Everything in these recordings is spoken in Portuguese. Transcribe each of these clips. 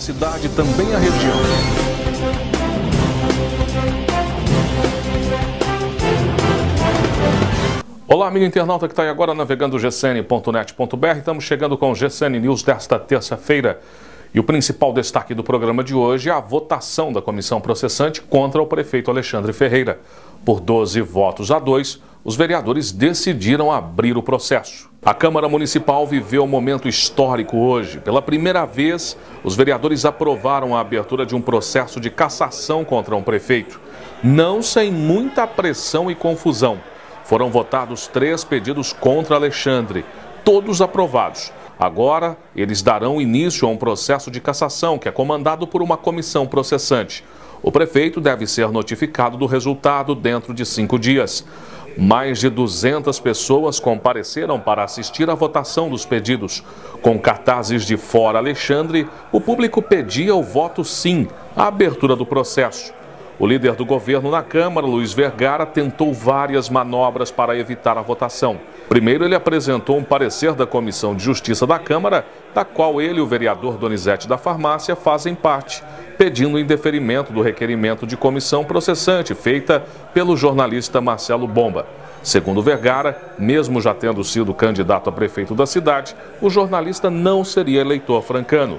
cidade e também a região. Olá, amigo internauta que está aí agora navegando gcn.net.br. Estamos chegando com o GCN News desta terça-feira. E o principal destaque do programa de hoje é a votação da comissão processante contra o prefeito Alexandre Ferreira. Por 12 votos a 2, os vereadores decidiram abrir o processo. A Câmara Municipal viveu um momento histórico hoje. Pela primeira vez, os vereadores aprovaram a abertura de um processo de cassação contra um prefeito. Não sem muita pressão e confusão. Foram votados três pedidos contra Alexandre, todos aprovados. Agora, eles darão início a um processo de cassação que é comandado por uma comissão processante. O prefeito deve ser notificado do resultado dentro de cinco dias. Mais de 200 pessoas compareceram para assistir à votação dos pedidos. Com cartazes de Fora Alexandre, o público pedia o voto sim à abertura do processo. O líder do governo na Câmara, Luiz Vergara, tentou várias manobras para evitar a votação. Primeiro, ele apresentou um parecer da Comissão de Justiça da Câmara, da qual ele e o vereador Donizete da Farmácia fazem parte, pedindo o indeferimento do requerimento de comissão processante feita pelo jornalista Marcelo Bomba. Segundo Vergara, mesmo já tendo sido candidato a prefeito da cidade, o jornalista não seria eleitor francano,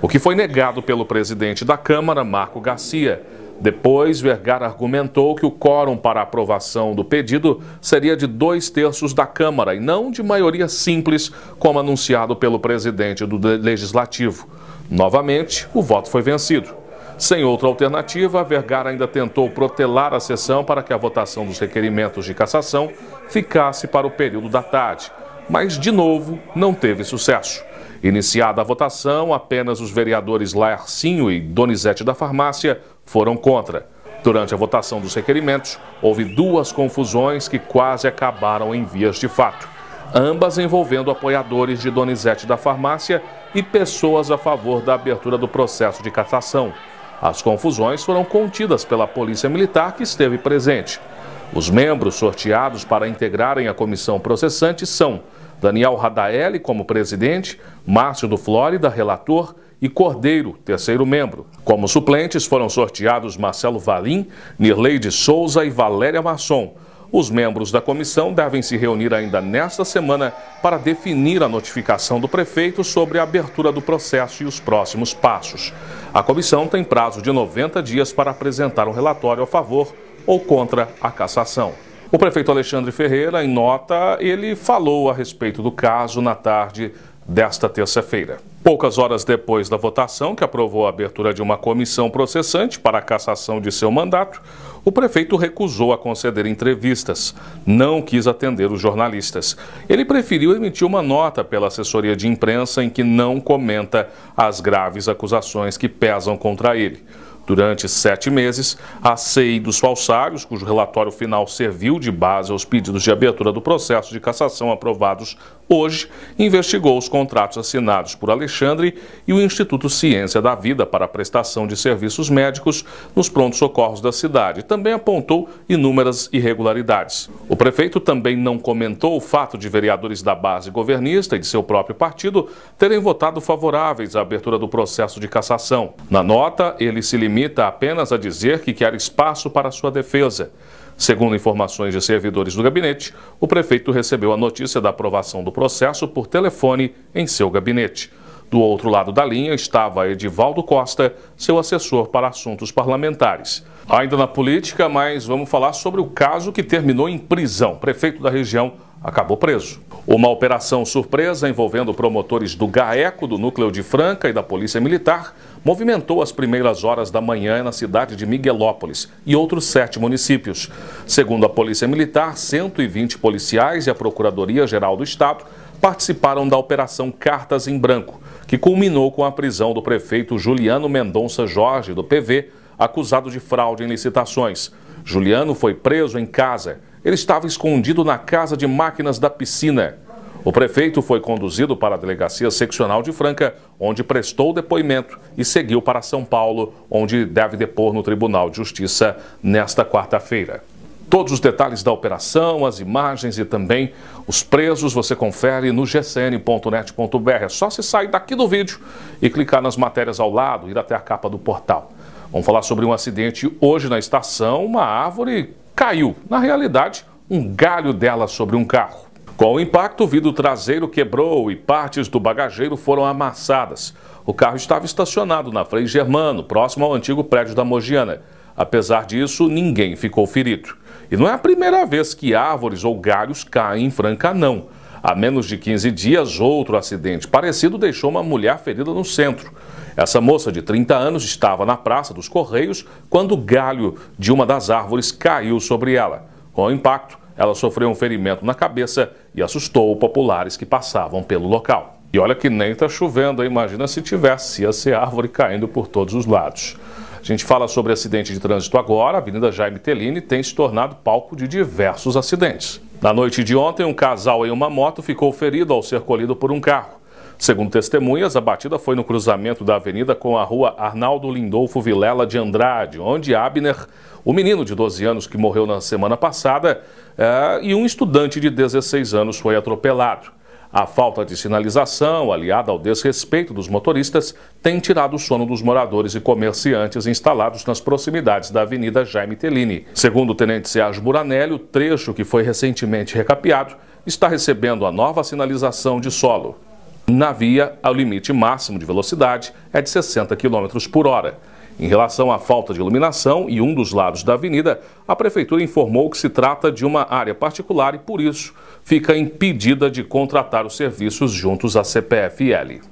o que foi negado pelo presidente da Câmara, Marco Garcia. Depois, Vergara argumentou que o quórum para aprovação do pedido seria de dois terços da Câmara e não de maioria simples, como anunciado pelo presidente do Legislativo. Novamente, o voto foi vencido. Sem outra alternativa, Vergara ainda tentou protelar a sessão para que a votação dos requerimentos de cassação ficasse para o período da tarde, mas de novo não teve sucesso. Iniciada a votação, apenas os vereadores Laercinho e Donizete da Farmácia foram contra. Durante a votação dos requerimentos, houve duas confusões que quase acabaram em vias de fato, ambas envolvendo apoiadores de Donizete da Farmácia e pessoas a favor da abertura do processo de cassação. As confusões foram contidas pela Polícia Militar que esteve presente. Os membros sorteados para integrarem a comissão processante são Daniel Radaeli como presidente, Márcio do Flórida, relator, e Cordeiro, terceiro membro. Como suplentes foram sorteados Marcelo Valim, Nirleide Souza e Valéria Masson. Os membros da comissão devem se reunir ainda nesta semana para definir a notificação do prefeito sobre a abertura do processo e os próximos passos. A comissão tem prazo de 90 dias para apresentar um relatório a favor ou contra a cassação. O prefeito Alexandre Ferreira, em nota, ele falou a respeito do caso na tarde desta terça-feira. Poucas horas depois da votação, que aprovou a abertura de uma comissão processante para a cassação de seu mandato, o prefeito recusou a conceder entrevistas, não quis atender os jornalistas. Ele preferiu emitir uma nota pela assessoria de imprensa em que não comenta as graves acusações que pesam contra ele. Durante sete meses, a CEI dos falsários, cujo relatório final serviu de base aos pedidos de abertura do processo de cassação aprovados hoje, investigou os contratos assinados por Alexandre e o Instituto Ciência da Vida para a prestação de serviços médicos nos prontos-socorros da cidade. Também apontou inúmeras irregularidades. O prefeito também não comentou o fato de vereadores da base governista e de seu próprio partido terem votado favoráveis à abertura do processo de cassação. Na nota, ele se limita limita apenas a dizer que quer espaço para sua defesa. Segundo informações de servidores do gabinete, o prefeito recebeu a notícia da aprovação do processo por telefone em seu gabinete. Do outro lado da linha estava Edivaldo Costa, seu assessor para assuntos parlamentares. Ainda na política, mas vamos falar sobre o caso que terminou em prisão. Prefeito da região acabou preso. Uma operação surpresa envolvendo promotores do GAECO, do Núcleo de Franca e da Polícia Militar movimentou as primeiras horas da manhã na cidade de Miguelópolis e outros sete municípios. Segundo a Polícia Militar, 120 policiais e a Procuradoria-Geral do Estado participaram da Operação Cartas em Branco, que culminou com a prisão do prefeito Juliano Mendonça Jorge, do PV, acusado de fraude em licitações. Juliano foi preso em casa. Ele estava escondido na casa de máquinas da piscina. O prefeito foi conduzido para a delegacia seccional de Franca, onde prestou depoimento e seguiu para São Paulo, onde deve depor no Tribunal de Justiça nesta quarta-feira. Todos os detalhes da operação, as imagens e também os presos você confere no gcn.net.br. É só se sair daqui do vídeo e clicar nas matérias ao lado, ir até a capa do portal. Vamos falar sobre um acidente hoje na estação. Uma árvore caiu, na realidade, um galho dela sobre um carro. Com o impacto, o vidro traseiro quebrou e partes do bagageiro foram amassadas. O carro estava estacionado na Frei Germano, próximo ao antigo prédio da Mogiana. Apesar disso, ninguém ficou ferido. E não é a primeira vez que árvores ou galhos caem em Franca, não. Há menos de 15 dias, outro acidente parecido deixou uma mulher ferida no centro. Essa moça de 30 anos estava na Praça dos Correios quando o galho de uma das árvores caiu sobre ela. Com o impacto, ela sofreu um ferimento na cabeça e assustou populares que passavam pelo local. E olha que nem está chovendo, imagina se tivesse, ia ser árvore caindo por todos os lados. A gente fala sobre acidente de trânsito agora. A Avenida Jaime Tellini tem se tornado palco de diversos acidentes. Na noite de ontem, um casal em uma moto ficou ferido ao ser colhido por um carro. Segundo testemunhas, a batida foi no cruzamento da avenida com a rua Arnaldo Lindolfo Vilela de Andrade, onde Abner, o menino de 12 anos que morreu na semana passada, é, e um estudante de 16 anos foi atropelado. A falta de sinalização, aliada ao desrespeito dos motoristas, tem tirado o sono dos moradores e comerciantes instalados nas proximidades da Avenida Jaime Tellini. Segundo o tenente Sérgio Buranelli, o trecho que foi recentemente recapeado está recebendo a nova sinalização de solo. Na via, o limite máximo de velocidade é de 60 km por hora. Em relação à falta de iluminação e um dos lados da avenida, a prefeitura informou que se trata de uma área particular e, por isso, fica impedida de contratar os serviços juntos à CPFL.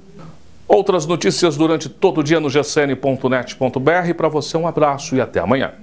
Outras notícias durante todo o dia no gcn.net.br. Para você, um abraço e até amanhã.